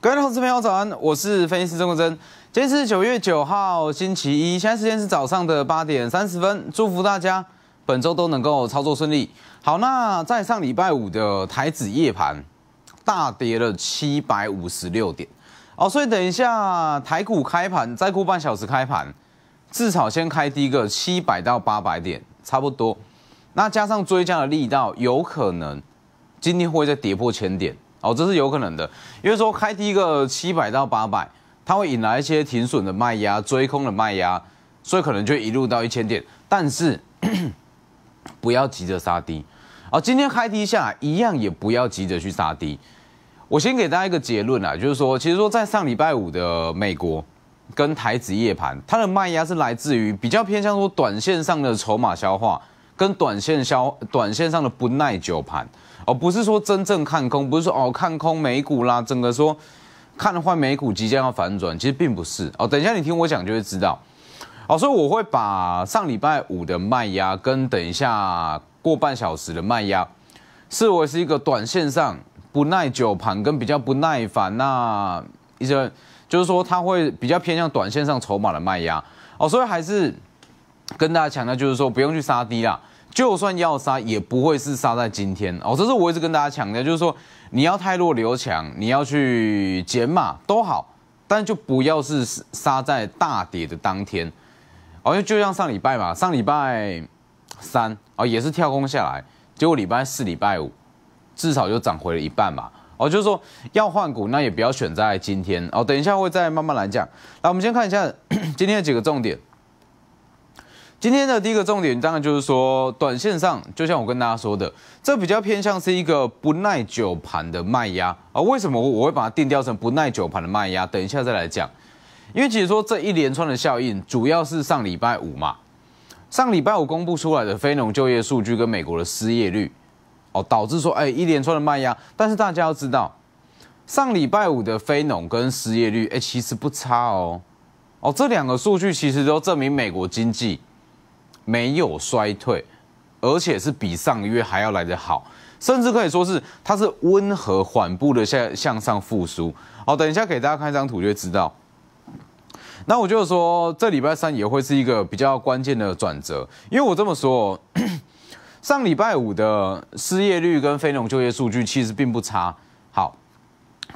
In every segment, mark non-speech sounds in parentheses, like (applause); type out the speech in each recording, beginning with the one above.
各位投资朋友早安，我是分析师钟国珍，今天是九月九号星期一，现在时间是早上的八点三十分，祝福大家本周都能够操作顺利。好，那在上礼拜五的台指夜盘大跌了七百五十六点，哦，所以等一下台股开盘再过半小时开盘，至少先开低个七百到八百点差不多，那加上追加的力道，有可能今天会再跌破千点。哦，这是有可能的，因为说开低个七百到八百，它会引来一些停损的卖压、追空的卖压，所以可能就一路到一千点。但是 (coughs) 不要急着杀低，啊，今天开低下来一样也不要急着去杀低。我先给大家一个结论啊，就是说，其实说在上礼拜五的美国跟台指夜盘，它的卖压是来自于比较偏向说短线上的筹码消化，跟短线消短线上的不耐久盘。哦，不是说真正看空，不是说哦看空美股啦，整个说看坏美股即将要反转，其实并不是哦。等一下你听我讲就会知道。哦，所以我会把上礼拜五的卖压跟等一下过半小时的卖压，视为是一个短线上不耐久盘跟比较不耐烦那一些，就是说它会比较偏向短线上筹码的卖压。哦，所以还是跟大家强调，就是说不用去杀低啦。就算要杀，也不会是杀在今天哦。这是我一直跟大家强调，就是说你要太弱刘强，你要去减码都好，但就不要是杀在大跌的当天哦。就像上礼拜嘛，上礼拜三啊也是跳空下来，结果礼拜四、礼拜五至少就涨回了一半嘛。哦，就是说要换股，那也不要选在今天哦。等一下会再慢慢来讲。来，我们先看一下 (clears throat) 今天的几个重点。今天的第一个重点，当然就是说，短线上，就像我跟大家说的，这比较偏向是一个不耐久盘的卖压啊。为什么我会把它定调成不耐久盘的卖压？等一下再来讲，因为其实说这一连串的效应，主要是上礼拜五嘛，上礼拜五公布出来的非农就业数据跟美国的失业率，哦，导致说哎一连串的卖压。但是大家要知道，上礼拜五的非农跟失业率，哎，其实不差哦，哦，这两个数据其实都证明美国经济。没有衰退，而且是比上个月还要来得好，甚至可以说是它是温和缓步的向向上复苏。好，等一下给大家看一张图就知道。那我就说这礼拜三也会是一个比较关键的转折，因为我这么说，(clears throat) 上礼拜五的失业率跟非农就业数据其实并不差。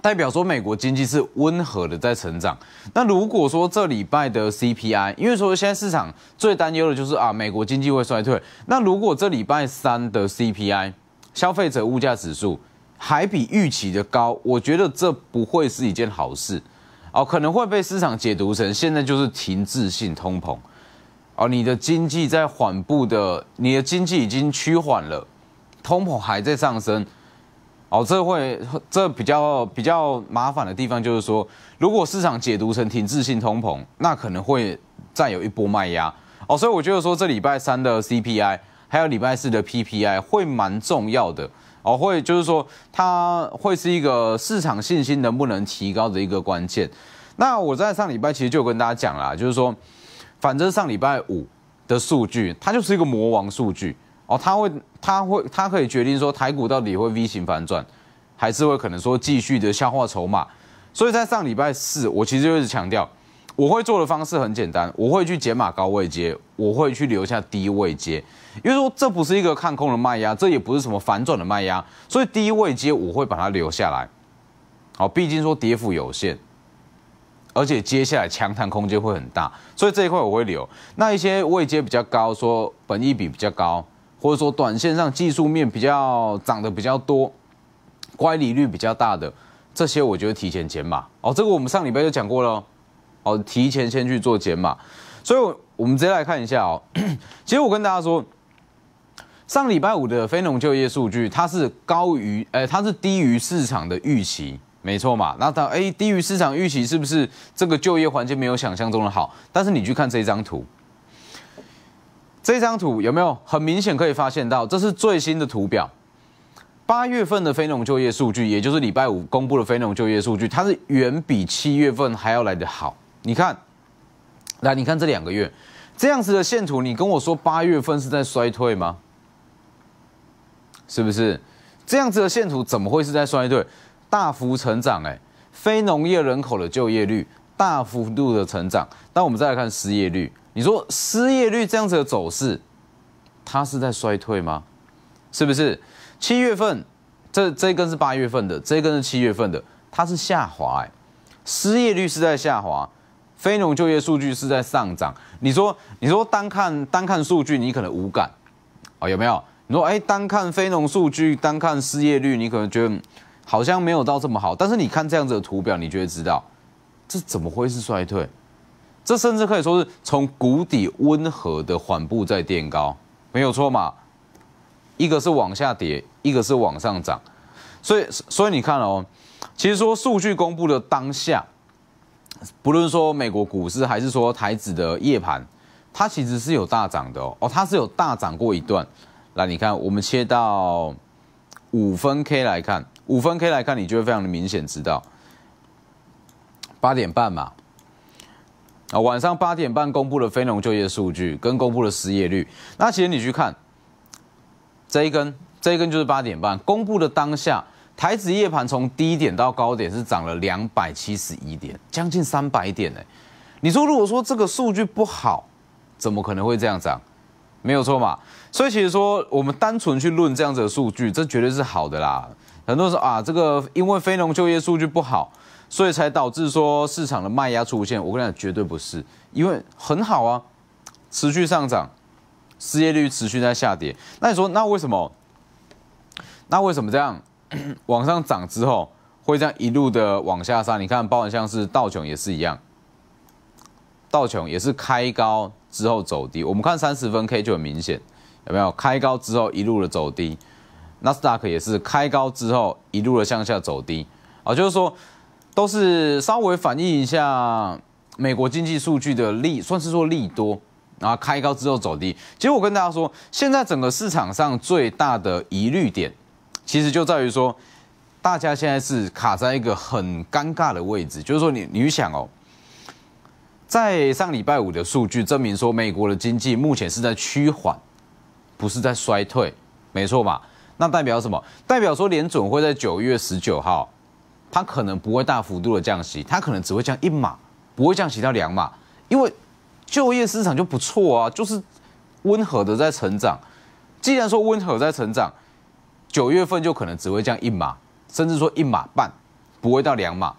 代表说美国经济是温和的在成长。那如果说这礼拜的 CPI，因为说现在市场最担忧的就是啊美国经济会衰退。那如果这礼拜三的 CPI，消费者物价指数还比预期的高，我觉得这不会是一件好事。哦，可能会被市场解读成现在就是停滞性通膨。哦，你的经济在缓步的，你的经济已经趋缓了，通膨还在上升。哦，这会这比较比较麻烦的地方就是说，如果市场解读成停滞性通膨，那可能会再有一波卖压。哦，所以我觉得说这礼拜三的 CPI 还有礼拜四的 PPI 会蛮重要的。哦，会就是说它会是一个市场信心能不能提高的一个关键。那我在上礼拜其实就跟大家讲啦，就是说，反正上礼拜五的数据它就是一个魔王数据。哦，他会，他会，他可以决定说台股到底会 V 型反转，还是会可能说继续的消化筹码。所以在上礼拜四，我其实就一直强调，我会做的方式很简单，我会去减码高位接，我会去留下低位接，因为说这不是一个看空的卖压，这也不是什么反转的卖压，所以低位接我会把它留下来。好，毕竟说跌幅有限，而且接下来强探空间会很大，所以这一块我会留。那一些位阶比较高，说本益比比较高。或者说，短线上技术面比较涨得比较多，乖离率比较大的这些，我觉得提前减码。哦，这个我们上礼拜就讲过了，哦，提前先去做减码。所以，我们直接来看一下哦。(clears throat) 其实我跟大家说，上礼拜五的非农就业数据，它是高于，哎，它是低于市场的预期，没错嘛。那它哎，低于市场预期是不是这个就业环境没有想象中的好？但是你去看这张图。这张图有没有很明显可以发现到？这是最新的图表，八月份的非农就业数据，也就是礼拜五公布的非农就业数据，它是远比七月份还要来的好。你看，来你看这两个月这样子的线图，你跟我说八月份是在衰退吗？是不是？这样子的线图怎么会是在衰退？大幅成长，哎，非农业人口的就业率大幅度的成长。那我们再来看失业率。你说失业率这样子的走势，它是在衰退吗？是不是？七月份，这这一根是八月份的，这一根是七月份的，它是下滑哎，失业率是在下滑，非农就业数据是在上涨。你说，你说，单看单看数据，你可能无感啊？有没有？你说，哎，单看非农数据，单看失业率，你可能觉得好像没有到这么好。但是你看这样子的图表，你就会知道，这怎么会是衰退？这甚至可以说是从谷底温和的缓步在垫高，没有错嘛？一个是往下跌，一个是往上涨，所以所以你看哦，其实说数据公布的当下，不论说美国股市还是说台指的夜盘，它其实是有大涨的哦，哦，它是有大涨过一段。那你看，我们切到五分 K 来看，五分 K 来看，你就会非常的明显知道，八点半嘛。啊，晚上八点半公布的非农就业数据跟公布的失业率，那其实你去看这一根，这一根就是八点半公布的当下，台指夜盘从低点到高点是涨了两百七十一点，将近三百点哎，你说如果说这个数据不好，怎么可能会这样涨？没有错嘛？所以其实说我们单纯去论这样子的数据，这绝对是好的啦。很多人说啊，这个因为非农就业数据不好。所以才导致说市场的卖压出现。我跟你讲，绝对不是，因为很好啊，持续上涨，失业率持续在下跌。那你说，那为什么？那为什么这样 (clears throat) 往上涨之后会这样一路的往下杀？你看包含像是道琼也是一样，道琼也是开高之后走低。我们看三十分 K 就很明显，有没有？开高之后一路的走低，纳斯达克也是开高之后一路的向下走低。啊，就是说。都是稍微反映一下美国经济数据的利，算是说利多啊，开高之后走低。其实我跟大家说，现在整个市场上最大的疑虑点，其实就在于说，大家现在是卡在一个很尴尬的位置，就是说你，你想哦，在上礼拜五的数据证明说，美国的经济目前是在趋缓，不是在衰退，没错吧？那代表什么？代表说联准会在九月十九号。它可能不会大幅度的降息，它可能只会降一码，不会降息到两码，因为就业市场就不错啊，就是温和的在成长。既然说温和在成长，九月份就可能只会降一码，甚至说一码半，不会到两码，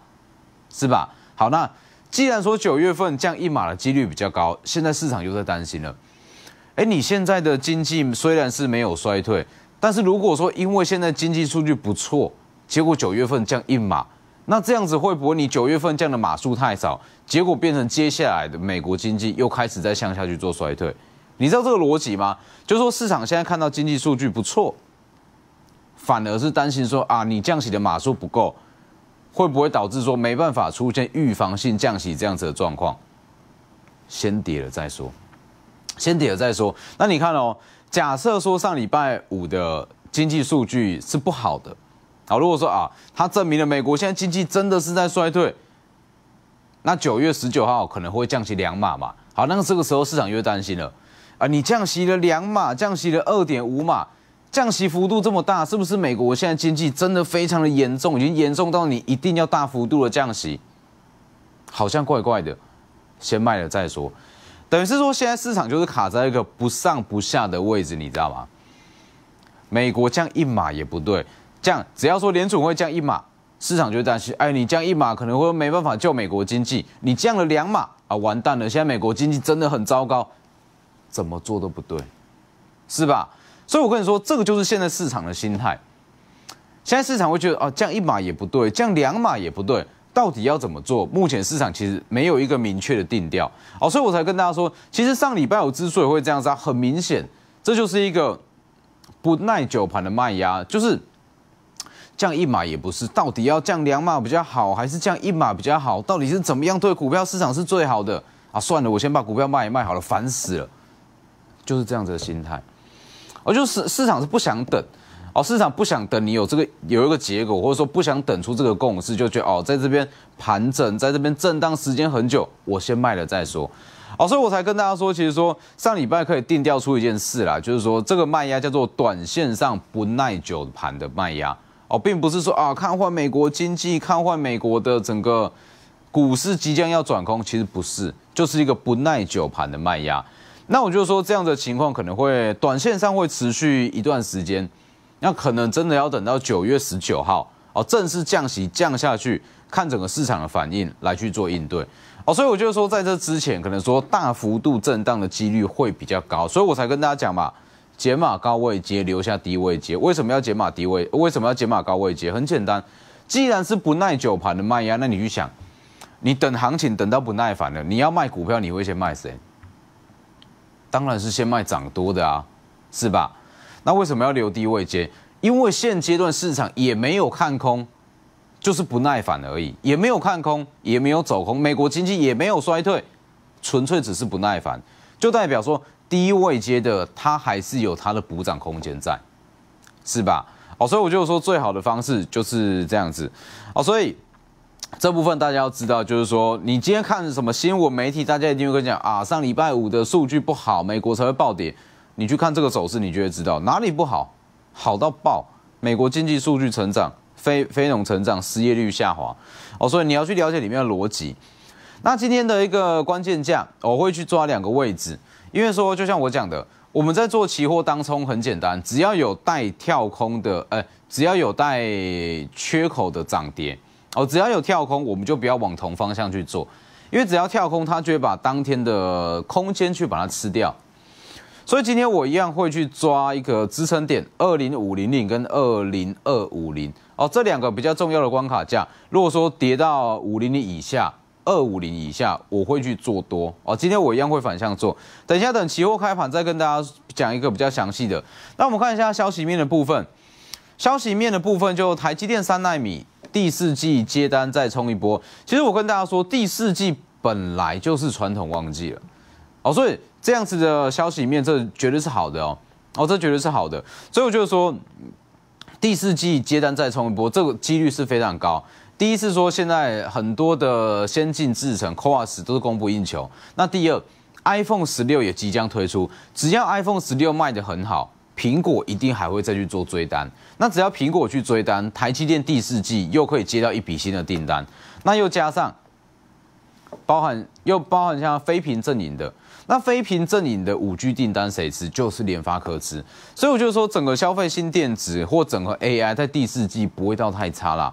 是吧？好，那既然说九月份降一码的几率比较高，现在市场又在担心了。哎，你现在的经济虽然是没有衰退，但是如果说因为现在经济数据不错。结果九月份降一码，那这样子会不会你九月份降的码数太少，结果变成接下来的美国经济又开始在向下去做衰退？你知道这个逻辑吗？就是说市场现在看到经济数据不错，反而是担心说啊，你降息的码数不够，会不会导致说没办法出现预防性降息这样子的状况？先跌了再说，先跌了再说。那你看哦，假设说上礼拜五的经济数据是不好的。好，如果说啊，它证明了美国现在经济真的是在衰退，那九月十九号可能会降息两码嘛？好，那这个时候市场越担心了，啊，你降息了两码，降息了二点五码，降息幅度这么大，是不是美国现在经济真的非常的严重，已经严重到你一定要大幅度的降息？好像怪怪的，先卖了再说。等于是说，现在市场就是卡在一个不上不下的位置，你知道吗？美国降一码也不对。降，只要说联储会降一码，市场就会担心。哎，你降一码可能会没办法救美国经济，你降了两码啊，完蛋了！现在美国经济真的很糟糕，怎么做都不对，是吧？所以我跟你说，这个就是现在市场的心态。现在市场会觉得，哦，降一码也不对，降两码也不对，到底要怎么做？目前市场其实没有一个明确的定调哦，所以我才跟大家说，其实上礼拜我之所以会这样子，很明显，这就是一个不耐久盘的卖压，就是。降一码也不是，到底要降两码比较好，还是降一码比较好？到底是怎么样对股票市场是最好的啊？算了，我先把股票卖卖好了，烦死了，就是这样子的心态。而就是市场是不想等，哦，市场不想等你有这个有一个结果，或者说不想等出这个共识，就觉得哦，在这边盘整，在这边震荡时间很久，我先卖了再说。哦，所以我才跟大家说，其实说上礼拜可以定调出一件事啦，就是说这个卖压叫做短线上不耐久盘的卖压。哦，并不是说啊，看坏美国经济，看坏美国的整个股市即将要转空，其实不是，就是一个不耐久盘的卖压。那我就说这样的情况可能会短线上会持续一段时间，那可能真的要等到九月十九号哦，正式降息降下去，看整个市场的反应来去做应对。哦，所以我就说在这之前，可能说大幅度震荡的几率会比较高，所以我才跟大家讲嘛。解码高位接，留下低位接。为什么要解码低位？为什么要解码高位接？很简单，既然是不耐久盘的卖压，那你去想，你等行情等到不耐烦了，你要卖股票，你会先卖谁？当然是先卖涨多的啊，是吧？那为什么要留低位接？因为现阶段市场也没有看空，就是不耐烦而已，也没有看空，也没有走空，美国经济也没有衰退，纯粹只是不耐烦，就代表说。低位接的，它还是有它的补涨空间在，是吧？哦，所以我就说最好的方式就是这样子。哦，所以这部分大家要知道，就是说你今天看什么新闻媒体，大家一定会讲啊，上礼拜五的数据不好，美国才会暴跌。你去看这个走势，你就会知道哪里不好，好到爆。美国经济数据成长，非非农成长，失业率下滑。哦，所以你要去了解里面的逻辑。那今天的一个关键价，我会去抓两个位置。因为说，就像我讲的，我们在做期货当冲很简单，只要有带跳空的，呃，只要有带缺口的涨跌，哦，只要有跳空，我们就不要往同方向去做，因为只要跳空，它就会把当天的空间去把它吃掉。所以今天我一样会去抓一个支撑点，二零五零零跟二零二五零，哦，这两个比较重要的关卡价，如果说跌到五零零以下。二五零以下我会去做多哦，今天我一样会反向做。等一下，等期货开盘再跟大家讲一个比较详细的。那我们看一下消息面的部分，消息面的部分就台积电三纳米第四季接单再冲一波。其实我跟大家说，第四季本来就是传统旺季了，哦，所以这样子的消息面，这绝对是好的哦，哦，这绝对是好的。所以我就说，第四季接单再冲一波，这个几率是非常高。第一是说，现在很多的先进制程、QOS 都是供不应求。那第二，iPhone 十六也即将推出，只要 iPhone 十六卖得很好，苹果一定还会再去做追单。那只要苹果去追单，台积电第四季又可以接到一笔新的订单。那又加上包含又包含像非屏阵营的，那非屏阵营的五 G 订单谁吃？就是联发科吃。所以我就说，整个消费新电子或整个 AI 在第四季不会到太差啦。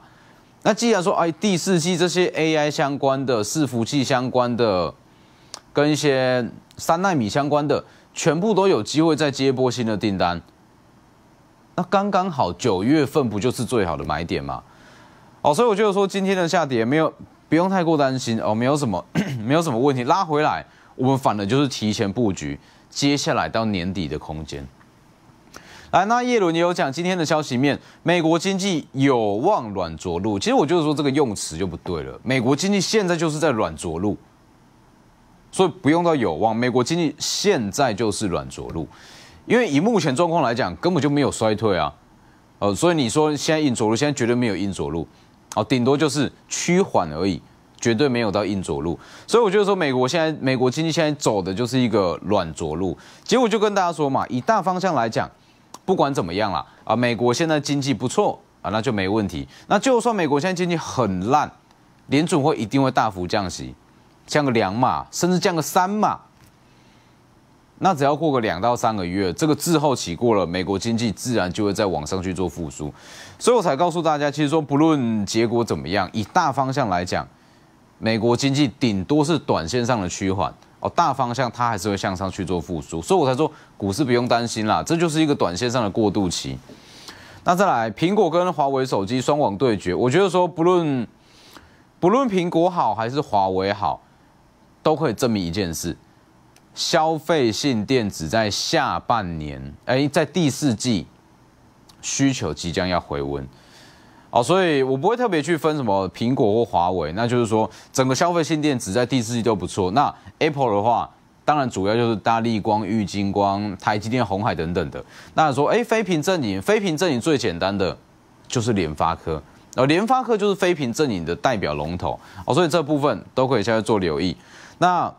那既然说，哎，第四季这些 AI 相关的、伺服器相关的、跟一些三纳米相关的，全部都有机会再接波新的订单。那刚刚好，九月份不就是最好的买点吗？哦，所以我觉得说今天的下跌没有不用太过担心哦，没有什么 (clears throat) 没有什么问题，拉回来我们反的就是提前布局接下来到年底的空间。来，那叶伦也有讲，今天的消息面，美国经济有望软着陆。其实我就是说，这个用词就不对了。美国经济现在就是在软着陆，所以不用到有望。美国经济现在就是软着陆，因为以目前状况来讲，根本就没有衰退啊。呃，所以你说现在硬着陆，现在绝对没有硬着陆。哦，顶多就是趋缓而已，绝对没有到硬着陆。所以我就得说，美国现在美国经济现在走的就是一个软着陆。结果就跟大家说嘛，以大方向来讲。不管怎么样啦，啊，美国现在经济不错啊，那就没问题。那就算美国现在经济很烂，联准会一定会大幅降息，降个两码，甚至降个三码。那只要过个两到三个月，这个滞后期过了，美国经济自然就会在往上去做复苏。所以我才告诉大家，其实说不论结果怎么样，以大方向来讲，美国经济顶多是短线上的趋缓。哦，大方向它还是会向上去做复苏，所以我才说股市不用担心啦，这就是一个短线上的过渡期。那再来，苹果跟华为手机双网对决，我觉得说不论不论苹果好还是华为好，都可以证明一件事：消费性电子在下半年，哎，在第四季需求即将要回温。哦，所以我不会特别去分什么苹果或华为，那就是说整个消费性电子在第四季都不错。那 Apple 的话，当然主要就是大力光、玉晶光、台积电、红海等等的。那说，哎，非屏阵营，非屏阵营最简单的就是联发科，然后联发科就是非屏阵营的代表龙头。哦，所以这部分都可以下去做留意。那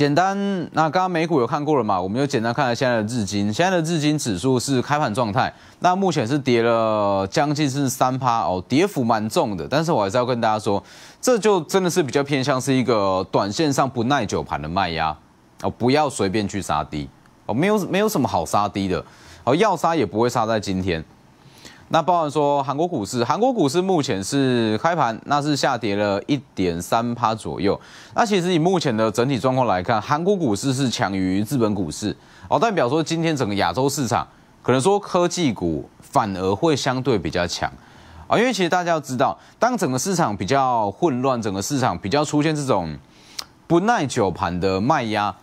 简单，那刚刚美股有看过了嘛？我们就简单看了现在的日经，现在的日经指数是开盘状态，那目前是跌了将近是三趴哦，跌幅蛮重的。但是我还是要跟大家说，这就真的是比较偏向是一个短线上不耐久盘的卖压哦，不要随便去杀低哦，没有没有什么好杀低的哦，要杀也不会杀在今天。那包含说韩国股市，韩国股市目前是开盘，那是下跌了一点三趴左右。那其实以目前的整体状况来看，韩国股市是强于日本股市，哦，代表说今天整个亚洲市场可能说科技股反而会相对比较强啊，因为其实大家要知道，当整个市场比较混乱，整个市场比较出现这种不耐久盘的卖压。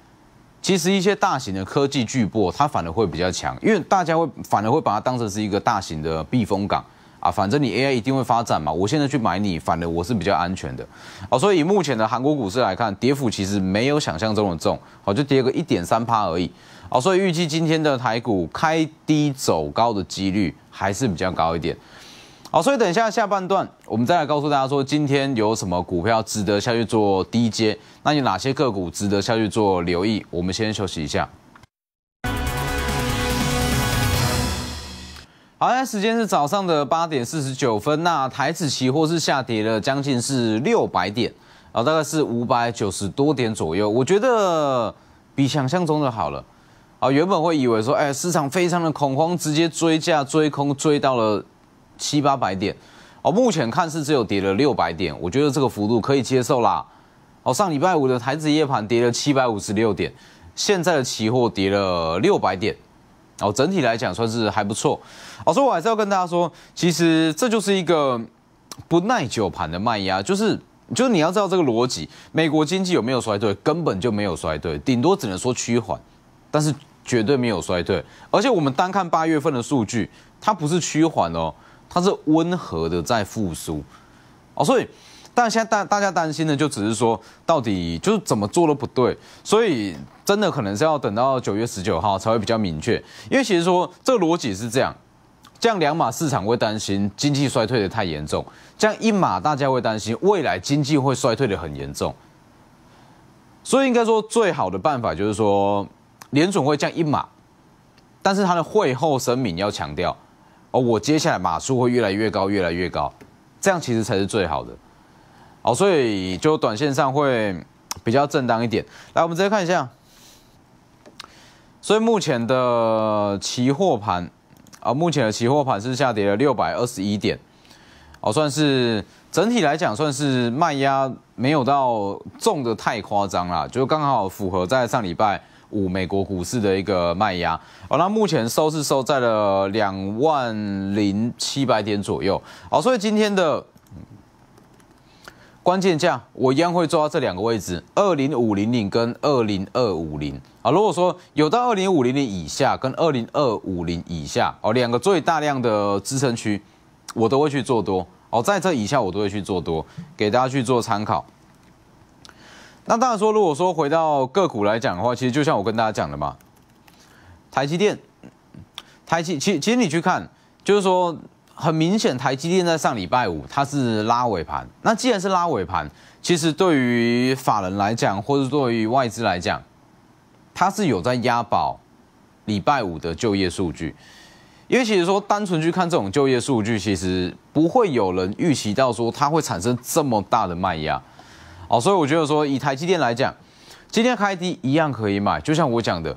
其实一些大型的科技巨擘，它反而会比较强，因为大家会反而会把它当成是一个大型的避风港啊。反正你 AI 一定会发展嘛，我现在去买你，反而我是比较安全的。哦，所以以目前的韩国股市来看，跌幅其实没有想象中的重，好，就跌个一点三趴而已。哦，所以预计今天的台股开低走高的几率还是比较高一点。好，所以等一下下半段，我们再来告诉大家说，今天有什么股票值得下去做低阶？那你哪些个股值得下去做留意？我们先休息一下。好，现在时间是早上的八点四十九分。那台子期货是下跌了将近是六百点，啊，大概是五百九十多点左右。我觉得比想象中的好了。啊，原本会以为说，哎，市场非常的恐慌，直接追价、追空、追到了。七八百点，哦，目前看是只有跌了六百点，我觉得这个幅度可以接受啦。哦，上礼拜五的台子夜盘跌了七百五十六点，现在的期货跌了六百点，哦，整体来讲算是还不错。哦，所以我还是要跟大家说，其实这就是一个不耐久盘的卖压，就是就是你要知道这个逻辑，美国经济有没有衰退？根本就没有衰退，顶多只能说趋缓，但是绝对没有衰退。而且我们单看八月份的数据，它不是趋缓哦。它是温和的在复苏，哦，所以，但现在大大家担心的就只是说，到底就是怎么做都不对，所以真的可能是要等到九月十九号才会比较明确，因为其实说这个逻辑是这样，这样两码市场会担心经济衰退的太严重，这样一码大家会担心未来经济会衰退的很严重，所以应该说最好的办法就是说联总会降一码，但是他的会后声明要强调。哦，我接下来码数会越来越高，越来越高，这样其实才是最好的。哦，所以就短线上会比较正当一点。来，我们直接看一下。所以目前的期货盘，啊，目前的期货盘是下跌了六百二十一点。哦，算是整体来讲算是卖压没有到重的太夸张啦，就刚好符合在上礼拜。五美国股市的一个卖压哦，那目前收是收在了两万零七百点左右哦，所以今天的关键价我一样会抓这两个位置：二零五零零跟二零二五零啊。如果说有到二零五零零以下跟二零二五零以下哦，两个最大量的支撑区，我都会去做多哦，在这以下我都会去做多，给大家去做参考。那当然说，如果说回到个股来讲的话，其实就像我跟大家讲的嘛，台积电，台积其实其实你去看，就是说很明显，台积电在上礼拜五它是拉尾盘。那既然是拉尾盘，其实对于法人来讲，或者对于外资来讲，它是有在押宝礼拜五的就业数据，因为其实说单纯去看这种就业数据，其实不会有人预期到说它会产生这么大的卖压。哦，所以我觉得说，以台积电来讲，今天开低一样可以买，就像我讲的，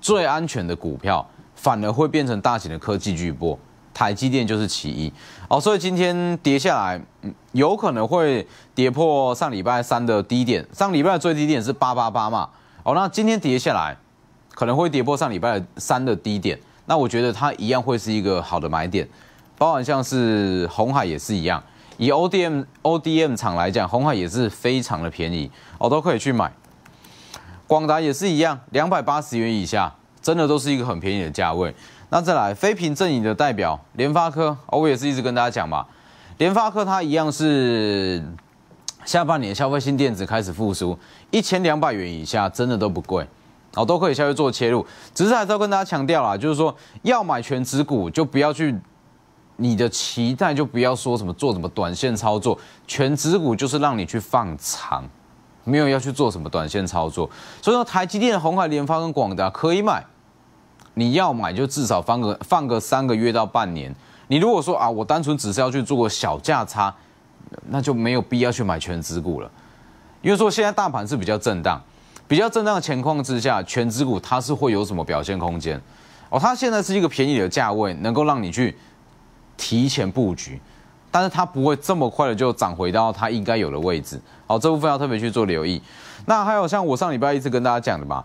最安全的股票反而会变成大型的科技巨波，台积电就是其一。哦，所以今天跌下来，有可能会跌破上礼拜三的低点，上礼拜最低点是八八八嘛。哦，那今天跌下来，可能会跌破上礼拜三的低点，那我觉得它一样会是一个好的买点，包含像是红海也是一样。以 O D M O D M 厂来讲，红海也是非常的便宜，哦，都可以去买。广达也是一样，两百八十元以下，真的都是一个很便宜的价位。那再来，非屏阵营的代表联发科，哦，我也是一直跟大家讲嘛，联发科它一样是下半年消费性电子开始复苏，一千两百元以下，真的都不贵，哦，都可以下去做切入。只是还是要跟大家强调啊，就是说要买全职股，就不要去。你的期待就不要说什么做什么短线操作，全指股就是让你去放长，没有要去做什么短线操作。所以说，台积电、红海、联发跟广达可以买，你要买就至少放个放个三个月到半年。你如果说啊，我单纯只是要去做小价差，那就没有必要去买全指股了。因为说现在大盘是比较震荡，比较震荡的情况之下，全指股它是会有什么表现空间？哦，它现在是一个便宜的价位，能够让你去。提前布局，但是它不会这么快的就涨回到它应该有的位置。好，这部分要特别去做留意。那还有像我上礼拜一直跟大家讲的嘛，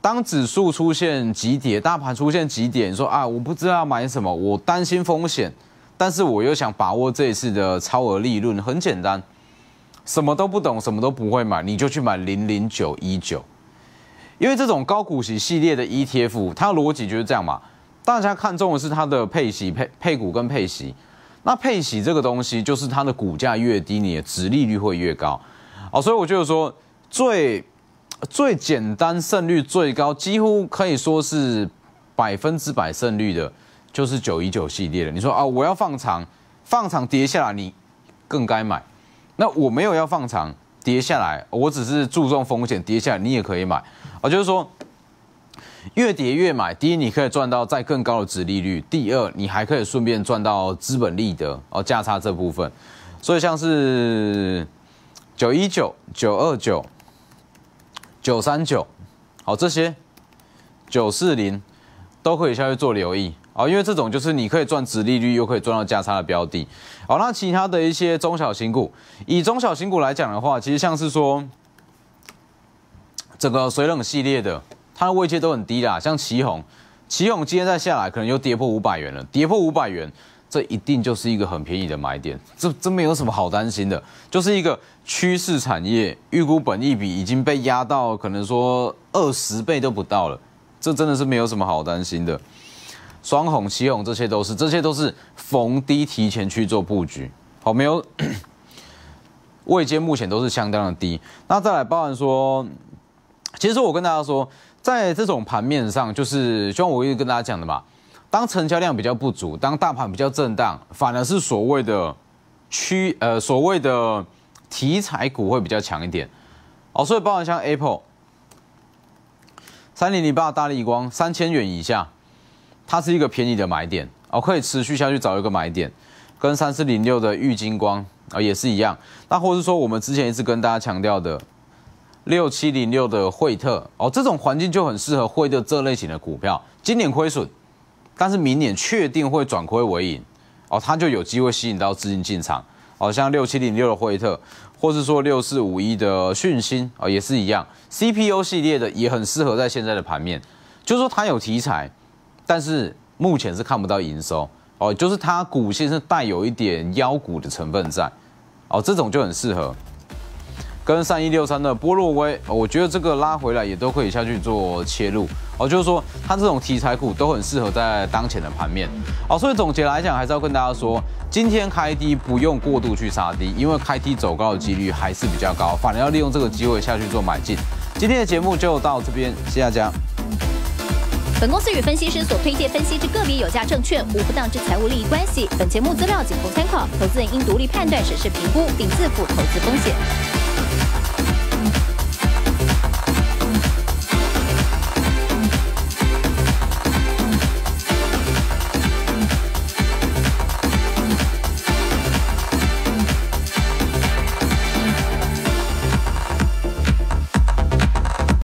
当指数出现急跌，大盘出现急跌，说啊，我不知道要买什么，我担心风险，但是我又想把握这一次的超额利润。很简单，什么都不懂，什么都不会买，你就去买零零九一九，因为这种高股息系列的 ETF，它的逻辑就是这样嘛。大家看中的是它的配息、配配股跟配息。那配息这个东西，就是它的股价越低，你的值利率会越高。哦，所以我就说，最最简单、胜率最高，几乎可以说是百分之百胜率的，就是九一九系列的。你说啊，我要放长，放长跌下来，你更该买。那我没有要放长，跌下来，我只是注重风险，跌下来你也可以买。啊，就是说。越跌越买，第一你可以赚到再更高的值利率，第二你还可以顺便赚到资本利得哦价差这部分。所以像是九一九、九二九、九三九，好这些九四零都可以下去做留意哦，因为这种就是你可以赚值利率又可以赚到价差的标的。好，那其他的一些中小型股，以中小型股来讲的话，其实像是说整个水冷系列的。它的位阶都很低啦，像旗红、旗红今天再下来，可能又跌破五百元了。跌破五百元，这一定就是一个很便宜的买点，这这没有什么好担心的，就是一个趋势产业预估本一笔已经被压到可能说二十倍都不到了，这真的是没有什么好担心的。双红、旗红这些都是，这些都是逢低提前去做布局，好，没有 (clears throat) 位阶目前都是相当的低。那再来，包含说，其实我跟大家说。在这种盘面上，就是就像我一直跟大家讲的嘛，当成交量比较不足，当大盘比较震荡，反而是所谓的区呃所谓的题材股会比较强一点。哦，所以包含像 Apple、三零零八、大力光三千元以下，它是一个便宜的买点哦，可以持续下去找一个买点，跟三四零六的豫金光啊也是一样。那或是说我们之前一直跟大家强调的。六七零六的惠特哦，这种环境就很适合惠特这类型的股票，今年亏损，但是明年确定会转亏为盈哦，它就有机会吸引到资金进场哦，像六七零六的惠特，或是说六四五一的讯芯哦，也是一样 c p u 系列的也很适合在现在的盘面，就是说它有题材，但是目前是看不到营收哦，就是它股性是带有一点妖股的成分在，哦，这种就很适合。跟三一六三的波洛威，我觉得这个拉回来也都可以下去做切入哦。就是说，它这种题材股都很适合在当前的盘面。好，所以总结来讲，还是要跟大家说，今天开低不用过度去杀低，因为开低走高的几率还是比较高，反而要利用这个机会下去做买进。今天的节目就到这边，谢谢大家。本公司与分析师所推荐分析之个别有价证券无不当之财务利益关系。本节目资料仅供参考，投资人应独立判断、审视评估，并自负投资风险。Bye.